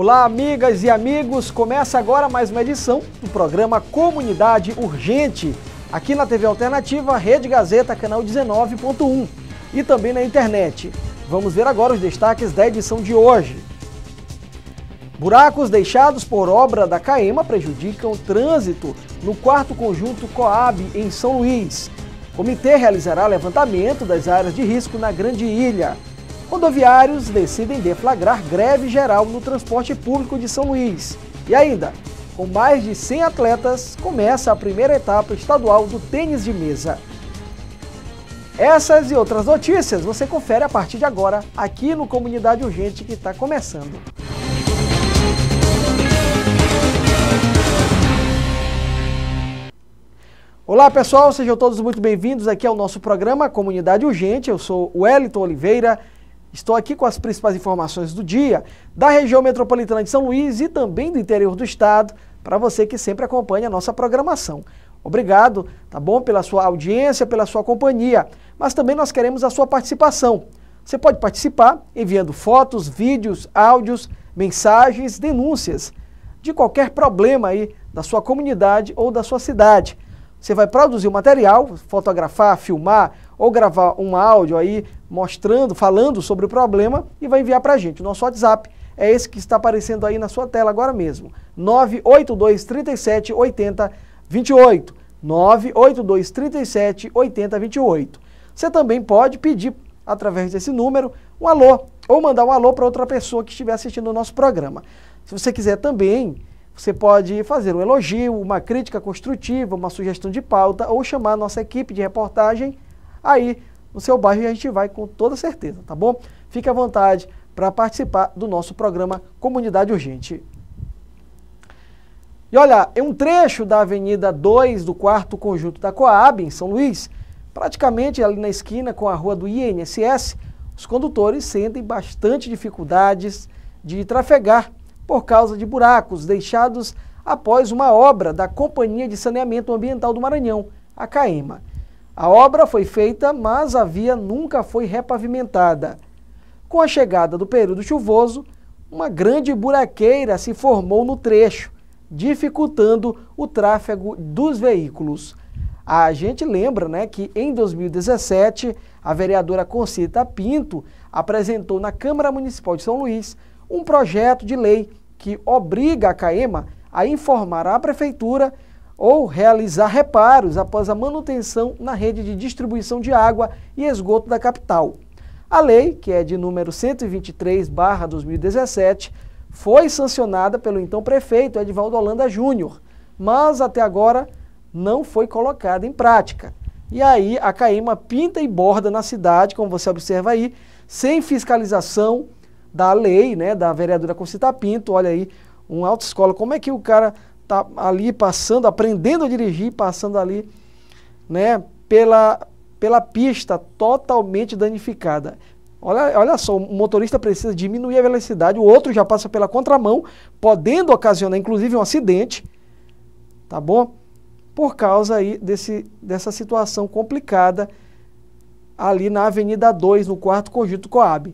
Olá, amigas e amigos. Começa agora mais uma edição do programa Comunidade Urgente, aqui na TV Alternativa, Rede Gazeta, canal 19.1 e também na internet. Vamos ver agora os destaques da edição de hoje. Buracos deixados por obra da CAEMA prejudicam o trânsito no quarto conjunto Coab, em São Luís. O comitê realizará levantamento das áreas de risco na Grande Ilha rodoviários decidem deflagrar greve geral no transporte público de São Luís. E ainda, com mais de 100 atletas, começa a primeira etapa estadual do tênis de mesa. Essas e outras notícias você confere a partir de agora, aqui no Comunidade Urgente que está começando. Olá pessoal, sejam todos muito bem-vindos aqui ao nosso programa Comunidade Urgente. Eu sou o Wellington Oliveira Estou aqui com as principais informações do dia da região metropolitana de São Luís e também do interior do estado, para você que sempre acompanha a nossa programação. Obrigado, tá bom, pela sua audiência, pela sua companhia, mas também nós queremos a sua participação. Você pode participar enviando fotos, vídeos, áudios, mensagens, denúncias de qualquer problema aí da sua comunidade ou da sua cidade. Você vai produzir o material, fotografar, filmar ou gravar um áudio aí mostrando, falando sobre o problema e vai enviar para a gente. O nosso WhatsApp é esse que está aparecendo aí na sua tela agora mesmo. 982 37 80 28. 982 37 80 28. Você também pode pedir através desse número um alô ou mandar um alô para outra pessoa que estiver assistindo o nosso programa. Se você quiser também, você pode fazer um elogio, uma crítica construtiva, uma sugestão de pauta ou chamar a nossa equipe de reportagem aí no seu bairro e a gente vai com toda certeza, tá bom? Fique à vontade para participar do nosso programa Comunidade Urgente. E olha, em um trecho da Avenida 2 do quarto conjunto da Coab, em São Luís, praticamente ali na esquina com a rua do INSS, os condutores sentem bastante dificuldades de trafegar por causa de buracos deixados após uma obra da Companhia de Saneamento Ambiental do Maranhão, a CAEMA. A obra foi feita, mas a via nunca foi repavimentada. Com a chegada do período chuvoso, uma grande buraqueira se formou no trecho, dificultando o tráfego dos veículos. A gente lembra né, que em 2017, a vereadora Concita Pinto apresentou na Câmara Municipal de São Luís um projeto de lei que obriga a CAEMA a informar à Prefeitura ou realizar reparos após a manutenção na rede de distribuição de água e esgoto da capital. A lei, que é de número 123/2017, foi sancionada pelo então prefeito Edvaldo Holanda Júnior, mas até agora não foi colocada em prática. E aí a Caíma pinta e borda na cidade, como você observa aí, sem fiscalização da lei, né, da vereadora Concita Pinto, olha aí, uma autoescola, como é que o cara está ali passando, aprendendo a dirigir, passando ali, né, pela, pela pista totalmente danificada. Olha, olha só, o motorista precisa diminuir a velocidade, o outro já passa pela contramão, podendo ocasionar inclusive um acidente, tá bom? Por causa aí desse, dessa situação complicada ali na Avenida 2, no quarto conjunto Coab.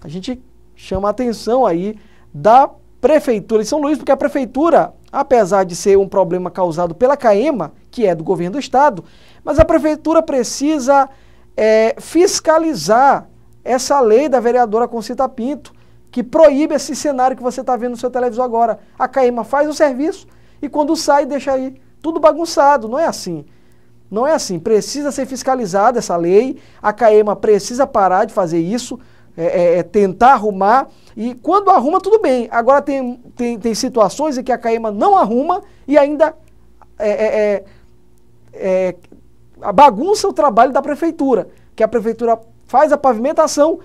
A gente chama a atenção aí da Prefeitura de São Luís, porque a Prefeitura apesar de ser um problema causado pela CAEMA, que é do governo do estado, mas a prefeitura precisa é, fiscalizar essa lei da vereadora Concita Pinto, que proíbe esse cenário que você está vendo no seu televisor agora. A CAEMA faz o serviço e quando sai deixa aí tudo bagunçado, não é assim. Não é assim, precisa ser fiscalizada essa lei, a CAEMA precisa parar de fazer isso, é, é, é, tentar arrumar. E quando arruma, tudo bem. Agora tem, tem, tem situações em que a Caema não arruma e ainda é, é, é bagunça o trabalho da prefeitura. Que a prefeitura faz a pavimentação,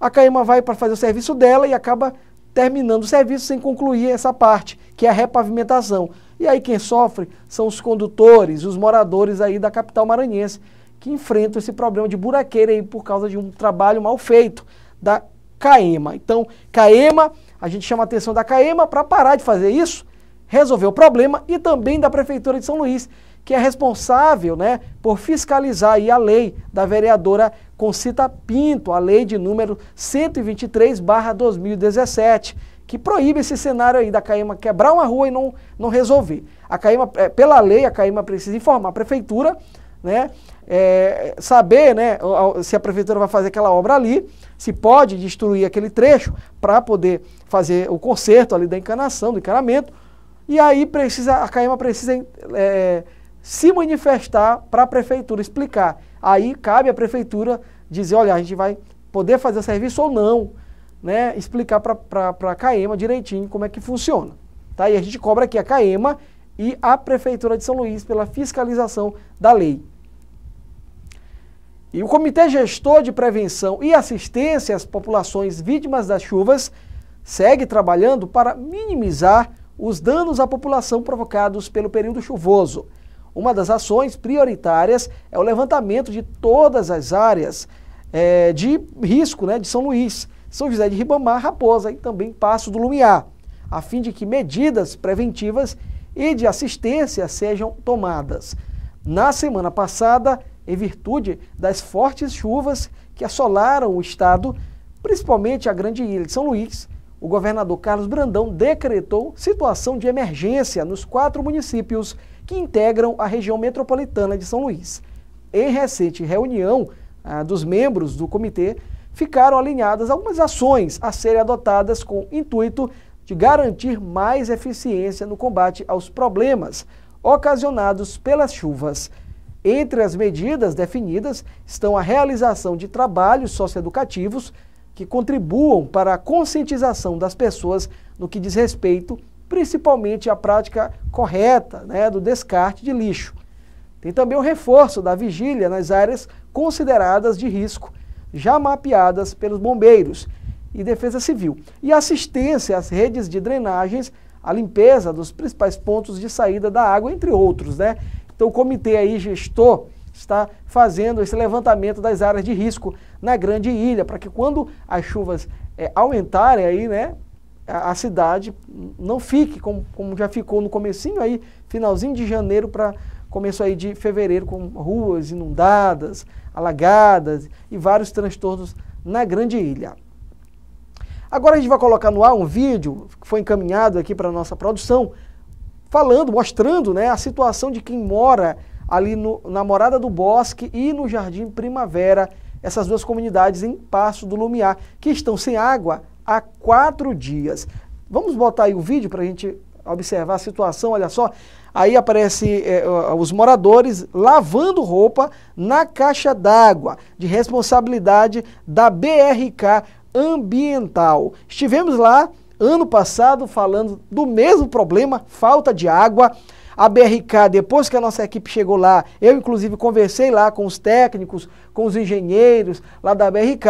a Caema vai para fazer o serviço dela e acaba terminando o serviço sem concluir essa parte, que é a repavimentação. E aí quem sofre são os condutores, os moradores aí da capital maranhense, que enfrentam esse problema de buraqueira aí por causa de um trabalho mal feito da CAEMA. Então, CAEMA, a gente chama a atenção da CAEMA para parar de fazer isso, resolver o problema e também da Prefeitura de São Luís, que é responsável né, por fiscalizar aí a lei da vereadora Concita Pinto, a lei de número 123 2017, que proíbe esse cenário aí da CAEMA quebrar uma rua e não, não resolver. A CAEMA, é, pela lei, a CAEMA precisa informar a prefeitura né? É, saber né, se a prefeitura vai fazer aquela obra ali, se pode destruir aquele trecho para poder fazer o conserto ali da encanação, do encanamento. E aí precisa, a CAEMA precisa é, se manifestar para a prefeitura, explicar. Aí cabe à prefeitura dizer, olha, a gente vai poder fazer o serviço ou não, né? explicar para a CAEMA direitinho como é que funciona. Tá? E a gente cobra aqui a CAEMA e a Prefeitura de São Luís pela fiscalização da lei. E o Comitê Gestor de Prevenção e Assistência às Populações Vítimas das Chuvas segue trabalhando para minimizar os danos à população provocados pelo período chuvoso. Uma das ações prioritárias é o levantamento de todas as áreas é, de risco né, de São Luís, São José de Ribamar, Raposa e também Passo do Lumiar, a fim de que medidas preventivas e de assistência sejam tomadas. Na semana passada, em virtude das fortes chuvas que assolaram o estado, principalmente a grande ilha de São Luís, o governador Carlos Brandão decretou situação de emergência nos quatro municípios que integram a região metropolitana de São Luís. Em recente reunião ah, dos membros do comitê, ficaram alinhadas algumas ações a serem adotadas com intuito de garantir mais eficiência no combate aos problemas ocasionados pelas chuvas. Entre as medidas definidas estão a realização de trabalhos socioeducativos que contribuam para a conscientização das pessoas no que diz respeito, principalmente, à prática correta né, do descarte de lixo. Tem também o reforço da vigília nas áreas consideradas de risco, já mapeadas pelos bombeiros e defesa civil, e assistência às redes de drenagens, a limpeza dos principais pontos de saída da água, entre outros, né? Então, o comitê aí gestor está fazendo esse levantamento das áreas de risco na grande ilha, para que quando as chuvas é, aumentarem aí, né, a, a, cidade não fique como, como já ficou no comecinho aí, finalzinho de janeiro para começo aí de fevereiro, com ruas inundadas, alagadas e vários transtornos na grande ilha. Agora a gente vai colocar no ar um vídeo que foi encaminhado aqui para a nossa produção falando, mostrando né, a situação de quem mora ali no, na Morada do Bosque e no Jardim Primavera, essas duas comunidades em Passo do Lumiar, que estão sem água há quatro dias. Vamos botar aí o vídeo para a gente observar a situação, olha só. Aí aparece é, os moradores lavando roupa na caixa d'água de responsabilidade da BRK ambiental. Estivemos lá ano passado falando do mesmo problema, falta de água. A BRK, depois que a nossa equipe chegou lá, eu inclusive conversei lá com os técnicos, com os engenheiros lá da BRK,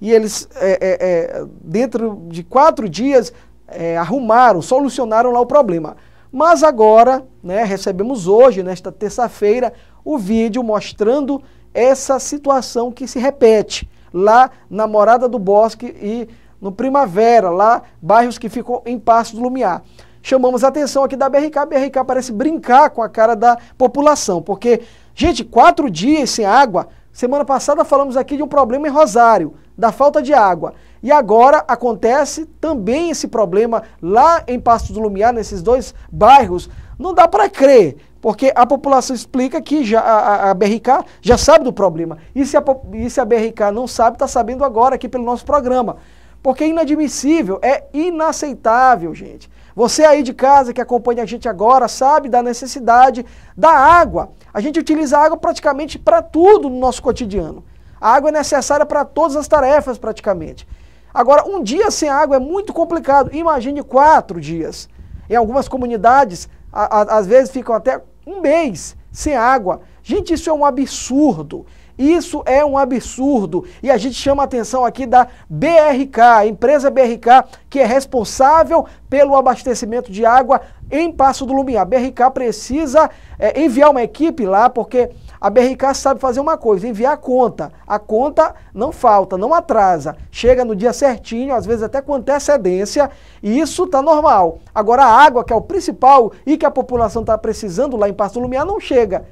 e eles, é, é, é, dentro de quatro dias, é, arrumaram, solucionaram lá o problema. Mas agora, né, recebemos hoje, nesta terça-feira, o vídeo mostrando essa situação que se repete lá na Morada do Bosque e no Primavera, lá, bairros que ficam em Passo do Lumiar. Chamamos a atenção aqui da BRK, a BRK parece brincar com a cara da população, porque, gente, quatro dias sem água, semana passada falamos aqui de um problema em Rosário, da falta de água. E agora acontece também esse problema lá em Passo do Lumiar, nesses dois bairros. Não dá para crer, porque a população explica que já, a, a, BRK já sabe do problema. E se a, e se a BRK não sabe, está sabendo agora aqui pelo nosso programa. Porque é inadmissível, é inaceitável, gente. Você aí de casa que acompanha a gente agora sabe da necessidade da água. A gente utiliza a água praticamente para tudo no nosso cotidiano. A água é necessária para todas as tarefas, praticamente. Agora, um dia sem água é muito complicado. Imagine quatro dias. Em algumas comunidades, às vezes ficam até um mês sem água. Gente, isso é um absurdo. Isso é um absurdo e a gente chama a atenção aqui da BRK, a empresa BRK, que é responsável pelo abastecimento de água em Passo do Lumiar. A BRK precisa é, enviar uma equipe lá, porque a BRK sabe fazer uma coisa, enviar a conta. A conta não falta, não atrasa. Chega no dia certinho, às vezes até com antecedência, e isso está normal. Agora a água, que é o principal e que a população está precisando lá em Passo do Lumiar, não chega.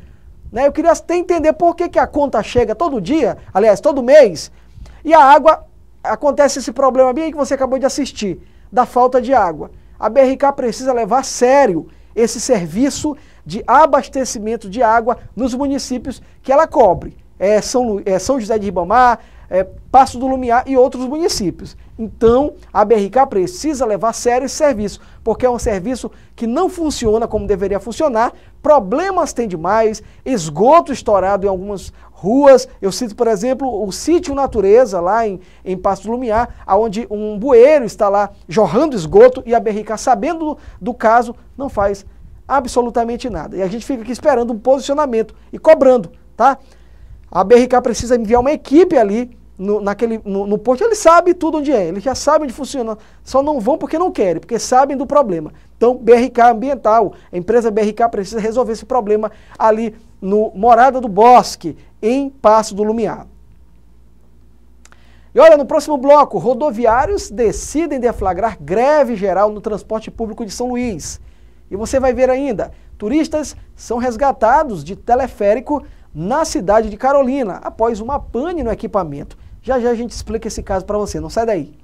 Né? Eu queria até entender por que, que a conta chega todo dia, aliás, todo mês, e a água, acontece esse problema bem que você acabou de assistir, da falta de água. A BRK precisa levar a sério esse serviço de abastecimento de água nos municípios que ela cobre. É São, é São José de Ribamar, é, Passo do Lumiar e outros municípios. Então, a BRK precisa levar a sério esse serviço, porque é um serviço que não funciona como deveria funcionar, problemas tem demais, esgoto estourado em algumas ruas. Eu cito, por exemplo, o sítio Natureza, lá em, em Passo do Lumiar, onde um bueiro está lá jorrando esgoto e a BRK, sabendo do, do caso, não faz absolutamente nada. E a gente fica aqui esperando um posicionamento e cobrando, tá? A BRK precisa enviar uma equipe ali no, naquele, no, no posto, ele sabe tudo onde é, ele já sabe onde funciona, só não vão porque não querem, porque sabem do problema. Então, BRK ambiental, a empresa BRK precisa resolver esse problema ali no Morada do Bosque, em Passo do Lumiar. E olha, no próximo bloco, rodoviários decidem deflagrar greve geral no transporte público de São Luís. E você vai ver ainda, turistas são resgatados de teleférico na cidade de Carolina após uma pane no equipamento. Já já a gente explica esse caso para você, não sai daí.